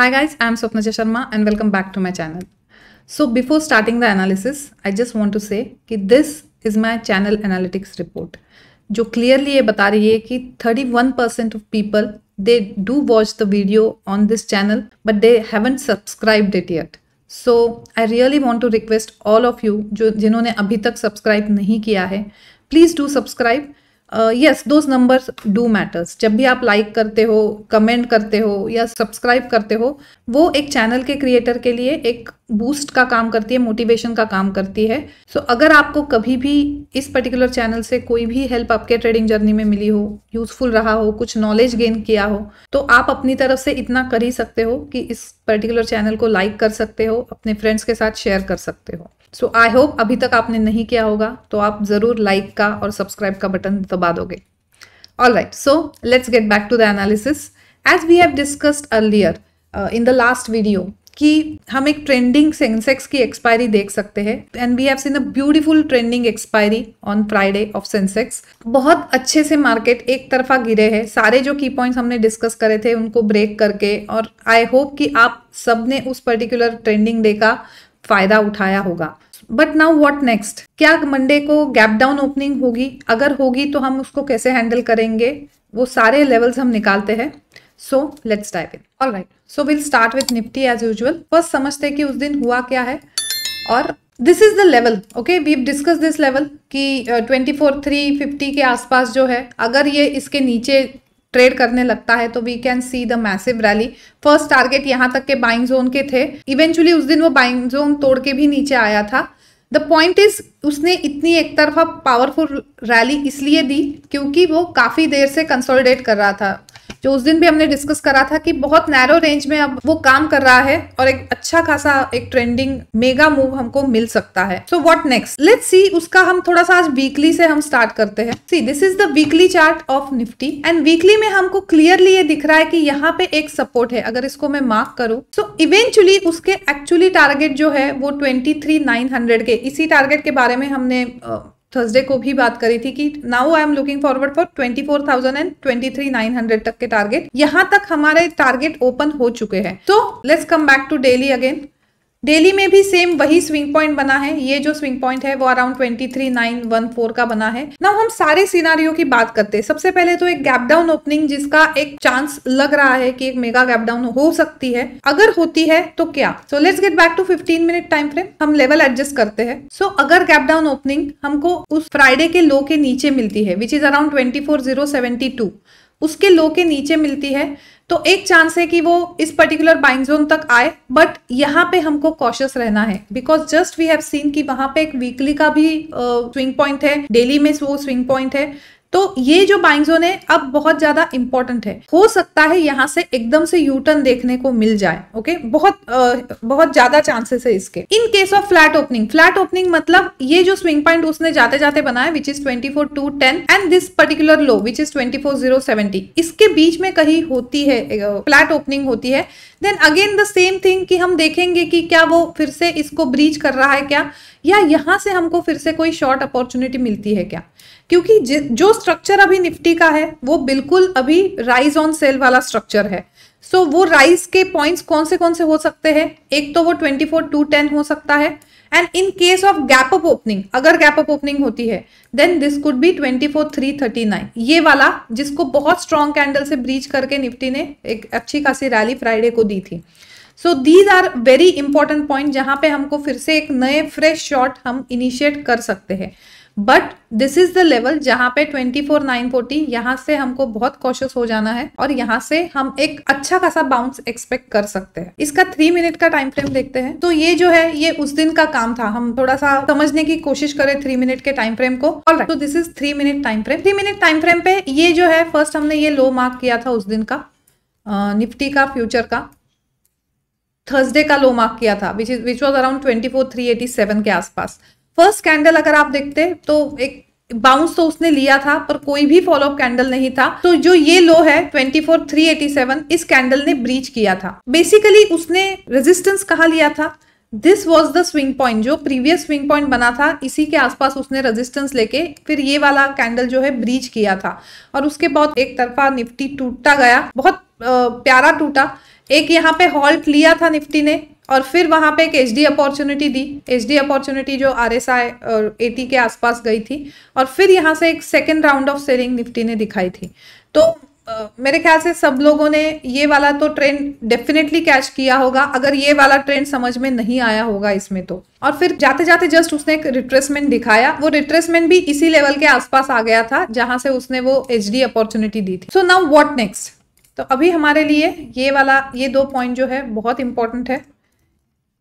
Hi guys, I am Swapnaja Sharma and welcome back to my channel. So before starting the analysis, I just want to say कि this is my channel analytics report. जो clearly ये बता रही है कि 31% of people they do watch the video on this channel but they haven't subscribed it yet. So I really want to request all of you जो जिन्होंने अभी तक सब्सक्राइब नहीं किया है please do subscribe yes those numbers do matters जब भी आप लाइक like करते हो कमेंट करते हो या सब्सक्राइब करते हो वो एक चैनल के क्रिएटर के लिए एक बूस्ट का काम करती है मोटिवेशन का काम करती है सो so, अगर आपको कभी भी इस पर्टिकुलर चैनल से कोई भी हेल्प आपके ट्रेडिंग जर्नी में मिली हो यूजफुल रहा हो कुछ नॉलेज गेन किया हो तो आप अपनी तरफ से इतना कर ही सकते हो कि इस पर्टिकुलर चैनल को लाइक कर सकते हो अपने फ्रेंड्स के साथ शेयर कर सकते हो सो आई होप अभी तक आपने नहीं किया होगा तो आप ज़रूर लाइक का और सब्सक्राइब का बटन दबा दोगे all right so let's get back to the analysis as we have discussed earlier in the last video कि हम एक ट्रेंडिंग सेंसेक्स की एक्सपायरी देख सकते हैं and we have seen a beautiful trending expiry on Friday of Sensex बहुत अच्छे से मार्केट एक तरफा गिरे हैं सारे जो की पॉइंट्स हमने डिस्कस करे थे उनको ब्रेक करके और आई होप कि आप सबने उस पर्टिकुलर ट्रेंडिंग डे का फायदा उठाया होगा बट नाउ वॉट नेक्स्ट क्या मंडे को गैप डाउन ओपनिंग होगी अगर होगी तो हम उसको कैसे हैंडल करेंगे वो सारे लेवल्स हम निकालते हैं so let's type in all right so will start with Nifty as usual first समझते हैं कि उस दिन हुआ क्या है और this is the level okay we discuss this level कि ट्वेंटी फोर थ्री फिफ्टी के आसपास जो है अगर ये इसके नीचे ट्रेड करने लगता है तो we can see the massive rally first target यहाँ तक के बाइंग जोन के थे इवेंचुअली उस दिन वो बाइंग जोन तोड़ के भी नीचे आया था द पॉइंट इज उसने इतनी एक तरफा पावरफुल रैली इसलिए दी क्योंकि वो काफ़ी देर से कंसोलिडेट कर रहा था जो उस दिन भी हमने डिस्कस करा था कि बहुत नैरो रेंज में अब वो काम कर रहा है और एक अच्छा खासा एक ट्रेंडिंग मेगा मूव हमको मिल सकता है so what next let see उसका हम थोड़ा सा आज वीकली से हम स्टार्ट करते हैं see this is the weekly chart of Nifty and weekly में हमको क्लियरली ये दिख रहा है कि यहाँ पे एक सपोर्ट है अगर इसको मैं मार्क करूँ सो इवेंचुअली उसके एक्चुअली टारगेट जो है वो ट्वेंटी के इसी टारगेट के बारे में हमने थर्सडे को भी बात करी थी कि now I am looking forward for twenty four thousand and twenty three nine hundred तक के टारगेट यहाँ तक हमारे टारगेट ओपन हो चुके हैं तो let's come back to daily again daily में भी सेम वही स्विंग पॉइंट बना है ये जो स्विंग पॉइंट है वो around twenty three nine one four का बना है ना हम सारे सिनारियों की बात करते हैं सबसे पहले तो एक गैप डाउन ओपनिंग जिसका एक चांस लग रहा है कि एक मेगा गैप डाउन हो सकती है अगर होती है तो क्या so let's get back to fifteen minute time frame हम लेवल एडजस्ट करते हैं सो so, अगर गैप डाउन ओपनिंग हमको उस फ्राइडे के लो के नीचे मिलती है which is around twenty four zero seventy two उसके लो के नीचे मिलती है तो एक चांस है कि वो इस पर्टिकुलर बाइंग जोन तक आए बट यहाँ पे हमको कॉशियस रहना है because just we have seen कि वहां पे एक वीकली का भी स्विंग uh, पॉइंट है डेली में वो स्विंग पॉइंट है तो ये जो बाइंग जोन है अब बहुत ज्यादा इंपॉर्टेंट है हो सकता है यहाँ से एकदम से यूटर्न देखने को मिल जाए ओके बहुत आ, बहुत ज्यादा चांसेस है इसके in case of flat opening flat opening मतलब ये जो स्विंग पॉइंट उसने जाते जाते बनाया which is twenty four two ten and this particular low which is twenty four zero seventy इसके बीच में कहीं होती है फ्लैट ओपनिंग होती है then again the same thing कि हम देखेंगे कि क्या वो फिर से इसको ब्रीच कर रहा है क्या या यहाँ से हमको फिर से कोई शॉर्ट अपॉर्चुनिटी मिलती है क्या क्योंकि जो स्ट्रक्चर अभी निफ्टी का है वो बिल्कुल अभी राइज ऑन सेल वाला स्ट्रक्चर है सो so, वो राइज के पॉइंट्स कौन से कौन से हो सकते हैं एक तो वो ट्वेंटी फोर टू टेन हो सकता है and in case of gap up opening अगर गैप अप ओपनिंग होती है then this could be twenty four three thirty nine ये वाला जिसको बहुत स्ट्रॉन्ग कैंडल से ब्रीच करके निफ्टी ने एक अच्छी खासी रैली फ्राइडे को दी थी so these are very important point जहां पे हमको फिर से एक नए फ्रेश शॉट हम इनिशिएट कर सकते हैं but this is the level जहां पे 24940 यहां से हमको बहुत कॉशियस हो जाना है और यहां से हम एक अच्छा खासा बाउंस एक्सपेक्ट कर सकते हैं इसका थ्री मिनट का टाइम फ्रेम देखते हैं तो ये जो है ये उस दिन का काम था हम थोड़ा सा समझने की कोशिश करें थ्री मिनट के टाइम फ्रेम को और तो this is three minute time frame three minute time frame पे ये जो है फर्स्ट हमने ये लो मार्क किया था उस दिन का निफ्टी का फ्यूचर का थर्सडे का लो मार्क किया था which is which was around twenty four three eighty seven के आसपास फर्स्ट कैंडल अगर आप देखते तो एक बाउंस तो उसने लिया था पर कोई भी फॉलोअप कैंडल नहीं था तो जो ये लो है 24387 इस कैंडल ने ब्रीच किया था बेसिकली उसने रेजिस्टेंस कहा लिया था this was the swing point जो प्रीवियस स्विंग पॉइंट बना था इसी के आसपास उसने रेजिस्टेंस लेके फिर ये वाला कैंडल जो है ब्रीच किया था और उसके बाद एक तरफा निफ्टी टूटता गया बहुत प्यारा टूटा एक यहाँ पे हॉल्ट लिया था निफ्टी ने और फिर वहाँ पे एक एच डी अपॉर्चुनिटी दी एच डी अपॉर्चुनिटी जो आर एस आई और एटी के आसपास गई थी और फिर यहाँ से एक second round of selling Nifty ने दिखाई थी तो आ, मेरे ख्याल से सब लोगों ने ये वाला तो ट्रेंड डेफिनेटली कैच किया होगा अगर ये वाला ट्रेंड समझ में नहीं आया होगा इसमें तो और फिर जाते जाते जस्ट उसने एक रिट्रेसमेंट दिखाया वो रिट्रेसमेंट भी इसी लेवल के आसपास आ गया था जहाँ से उसने वो एच डी अपॉर्चुनिटी दी थी सो नाउ व्हाट नेक्स्ट तो अभी हमारे लिए ये वाला ये दो पॉइंट जो है बहुत इंपॉर्टेंट है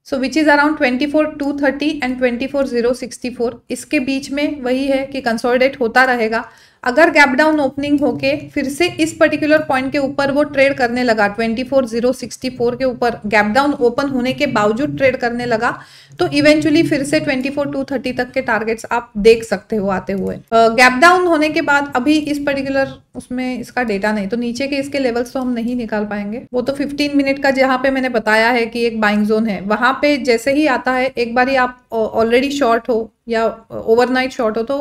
so which is around twenty four two thirty and twenty four zero sixty four इसके बीच में वही है कि कंसोलिडेट होता रहेगा अगर गैप डाउन ओपनिंग होके फिर से इस पर्टिकुलर पॉइंट के ऊपर वो ट्रेड करने लगा 24,064 के ऊपर गैप डाउन ओपन होने के बावजूद ट्रेड करने लगा तो इवेंचुअली फिर से 24,230 तक के टारगेट्स आप देख सकते हो आते हुए गैप डाउन होने के बाद अभी इस पर्टिकुलर उसमें इसका डेटा नहीं तो नीचे के इसके लेवल्स तो हम नहीं निकाल पाएंगे वो तो फिफ्टीन मिनट का जहाँ पे मैंने बताया है कि एक बाइंग जोन है वहां पे जैसे ही आता है एक बार आप ऑलरेडी शॉर्ट हो या ओवरनाइट शॉट हो तो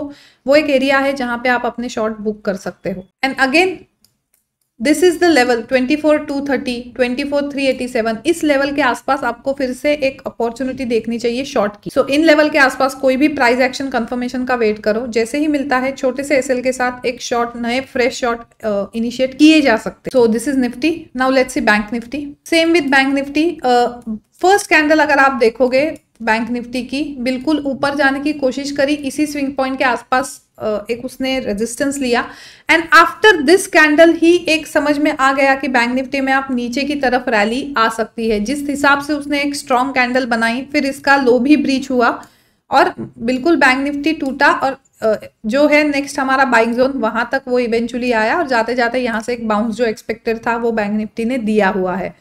वो एक एरिया है जहाँ पे आप अपने शॉट बुक कर सकते हो and again this is the level 24 230 इस लेवल के आसपास आपको फिर से एक अपॉर्चुनिटी देखनी चाहिए शॉर्ट की सो so, इन लेवल के आसपास कोई भी प्राइस एक्शन कंफर्मेशन का वेट करो जैसे ही मिलता है छोटे से एसएल के साथ एक शॉर्ट नए फ्रेश शॉर्ट इनिशिएट किए जा सकते so this is Nifty now let's see bank Nifty same with bank Nifty first candle अगर आप देखोगे बैंक निफ्टी की बिल्कुल ऊपर जाने की कोशिश करी इसी स्विंग पॉइंट के आसपास एक उसने रेजिस्टेंस लिया एंड आफ्टर दिस कैंडल ही एक समझ में आ गया कि बैंक निफ्टी में आप नीचे की तरफ रैली आ सकती है जिस हिसाब से उसने एक स्ट्रॉन्ग कैंडल बनाई फिर इसका लो भी ब्रीच हुआ और बिल्कुल बैंक निफ्टी टूटा और जो है नेक्स्ट हमारा बाइक जोन वहां तक वो इवेंचुअली आया और जाते जाते यहाँ से एक बाउंस जो एक्सपेक्टेड था वो बैंक निफ्टी ने दिया हुआ है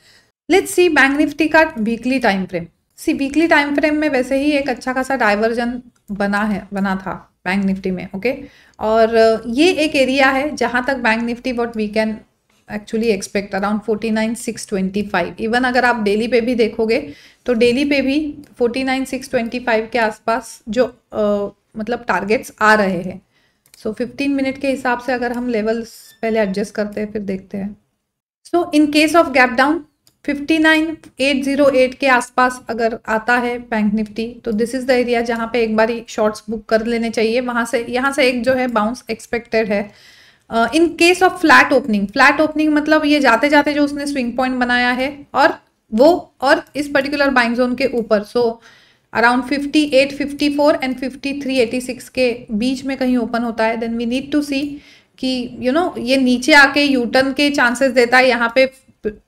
लेट्स सी बैंक निफ्टी का weekly time frame see weekly time frame में वैसे ही एक अच्छा खासा डाइवर्जन बना है बना था बैंक निफ्टी में ओके और ये एक एरिया है जहाँ तक bank Nifty what we can actually expect around forty nine six twenty five even अगर आप डेली पे भी देखोगे तो डेली पे भी forty nine six twenty five के आसपास जो आ, मतलब टारगेट्स आ रहे हैं सो फिफ्टीन मिनट के हिसाब से अगर हम लेवल्स पहले एडजस्ट करते हैं फिर देखते हैं so in case of gap down fifty nine eight zero eight के आसपास अगर आता है बैंक निफ्टी तो दिस इज़ द एरिया जहाँ पे एक बारी शॉर्ट्स बुक कर लेने चाहिए वहाँ से यहाँ से एक जो है बाउंस एक्सपेक्टेड है in case of flat opening flat opening मतलब ये जाते जाते जो उसने स्विंग पॉइंट बनाया है और वो और इस पर्टिकुलर बाइंग जोन के ऊपर so around fifty four and 5386 के बीच में कहीं ओपन होता है then we need to see कि यू you नो know, ये नीचे आके यूटर्न के चांसेस देता है यहाँ पे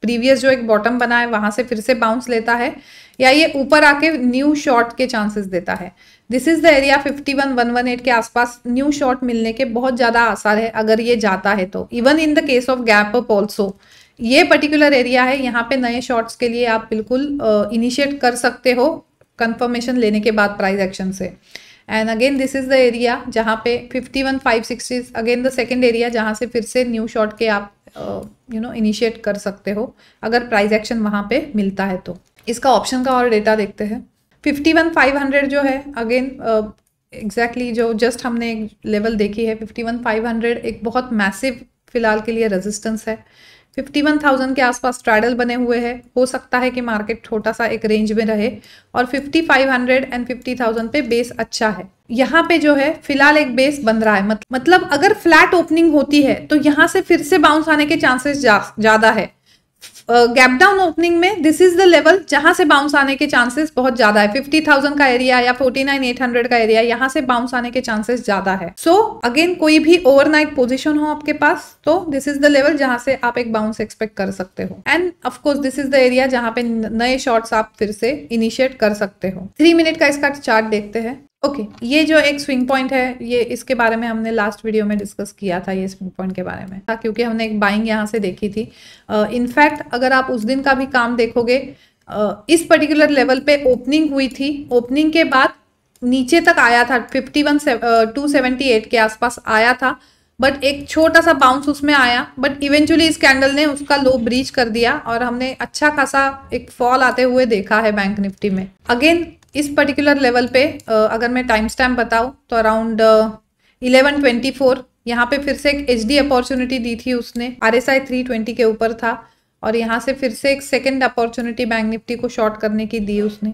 प्रीवियस जो एक बॉटम बना है वहां से फिर से बाउंस लेता है या ये ऊपर आके न्यू शॉर्ट के चांसेस देता है दिस इज द एरिया 51118 के आसपास न्यू शॉर्ट मिलने के बहुत ज्यादा आसार है अगर ये जाता है तो even in the case of gap up also ये पर्टिकुलर एरिया है यहाँ पे नए शॉर्ट्स के लिए आप बिल्कुल इनिशिएट uh, कर सकते हो कंफर्मेशन लेने के बाद प्राइस एक्शन से and again this is the area जहाँ पे fifty one five sixties again the second area जहाँ से फिर से न्यू शॉर्ट के आप यू नो इनिशिएट कर सकते हो अगर प्राइस एक्शन वहाँ पे मिलता है तो इसका ऑप्शन का और डेटा देखते हैं फिफ्टी वन फाइव हंड्रेड जो है अगेन एग्जैक्टली जो जस्ट हमने एक लेवल देखी है फिफ्टी वन फाइव हंड्रेड एक बहुत मैसिव फ़िलहाल के लिए रेजिस्टेंस है फिफ्टी वन थाउजेंड के आसपास ट्रैडल बने हुए हैं हो सकता है कि मार्केट छोटा सा एक रेंज में रहे और fifty five hundred and fifty thousand पे बेस अच्छा है यहाँ पे जो है फिलहाल एक बेस बन रहा है मतलब अगर फ्लैट ओपनिंग होती है तो यहाँ से फिर से बाउंस आने के चांसेस ज्यादा जा, है गैप डाउन ओपनिंग में दिस इज द लेवल जहां से बाउंस आने के चांसेस बहुत ज्यादा है फिफ्टी थाउजेंड का एरिया या फोर्टी नाइन एट हंड्रेड का एरिया यहाँ से बाउंस आने के चांसेस ज्यादा है सो so, अगेन कोई भी ओवरनाइट पोजिशन हो आपके पास तो दिस इज द लेवल जहां से आप एक बाउंस एक्सपेक्ट कर सकते हो and of course this is the area जहां पे नए शॉर्ट्स आप फिर से इनिशिएट कर सकते हो थ्री मिनट का इसका चार्ट देखते हैं ओके okay, ये जो एक स्विंग पॉइंट है ये इसके बारे में हमने लास्ट वीडियो में डिस्कस किया था ये स्विंग पॉइंट के बारे में हाँ, क्योंकि हमने एक बाइंग यहाँ से देखी थी इनफैक्ट uh, अगर आप उस दिन का भी काम देखोगे uh, इस पर्टिकुलर लेवल पे ओपनिंग हुई थी ओपनिंग के बाद नीचे तक आया था fifty one two seventy eight के आसपास आया था बट एक छोटा सा बाउंस उसमें आया बट इवेंचुअली इस कैंडल ने उसका लो ब्रीच कर दिया और हमने अच्छा खासा एक फॉल आते हुए देखा है बैंक निफ्टी में अगेन इस पर्टिकुलर लेवल पे अगर मैं टाइम स्टैम्प बताऊँ तो अराउंड इलेवन ट्वेंटी फोर यहाँ पे फिर से एक एच डी अपॉर्चुनिटी दी थी उसने R S I three twenty के ऊपर था और यहाँ से फिर से एक सेकेंड अपॉर्चुनिटी बैंक निफ्टी को शॉर्ट करने की दी उसने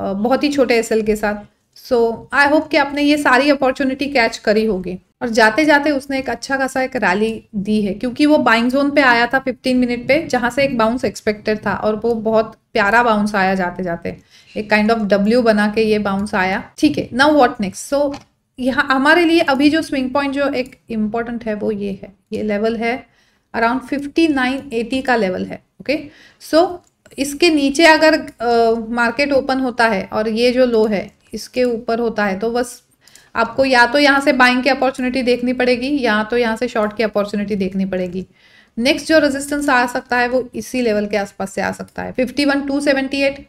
बहुत ही छोटे एस के साथ सो आई होप कि आपने ये सारी अपॉर्चुनिटी कैच करी होगी और जाते जाते उसने एक अच्छा खासा एक रैली दी है क्योंकि वो बाइंग जोन पे आया था 15 मिनट पे जहाँ से एक बाउंस एक्सपेक्टेड था और वो बहुत प्यारा बाउंस आया जाते जाते एक काइंड ऑफ डब्ल्यू बना के ये बाउंस आया ठीक है नाउ व्हाट नेक्स्ट सो यहाँ हमारे लिए अभी जो स्विंग पॉइंट जो एक इम्पॉर्टेंट है वो ये है ये लेवल है अराउंड फिफ्टी नाइन एटी का लेवल है ओके okay? सो so, इसके नीचे अगर मार्केट uh, ओपन होता है और ये जो लो है इसके ऊपर होता है तो बस आपको या तो यहाँ से बाइंग की अपॉर्चुनिटी देखनी पड़ेगी या तो यहाँ से शॉर्ट की अपॉर्चुनिटी देखनी पड़ेगी नेक्स्ट जो रेजिस्टेंस आ सकता है वो इसी लेवल के आसपास से आ सकता है fifty one two seventy eight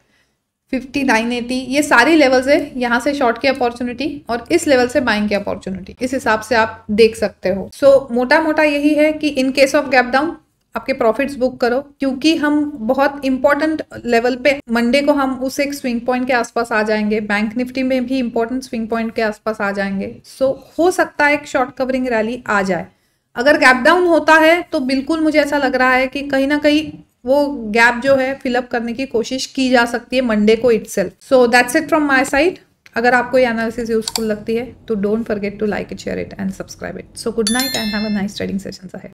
fifty nine eighty ये सारी लेवल्स है यहाँ से शॉर्ट की अपॉर्चुनिटी और इस लेवल से बाइंग की अपॉर्चुनिटी इस हिसाब से आप देख सकते हो सो so, मोटा मोटा यही है कि in case of gap down आपके प्रॉफिट्स बुक करो क्योंकि हम बहुत इंपॉर्टेंट लेवल पे मंडे को हम उस एक स्विंग पॉइंट के आसपास आ जाएंगे बैंक निफ्टी में भी इंपॉर्टेंट स्विंग पॉइंट के आसपास आ जाएंगे सो so, हो सकता है एक शॉर्ट कवरिंग रैली आ जाए अगर गैप डाउन होता है तो बिल्कुल मुझे ऐसा लग रहा है कि कहीं ना कहीं वो गैप जो है फिलअप करने की कोशिश की जा सकती है मंडे को itself so that's it from my side अगर आपको ये एनालिसिस यूजफुल लगती है तो don't forget to like it share it and subscribe it so good night and have a nice trading session है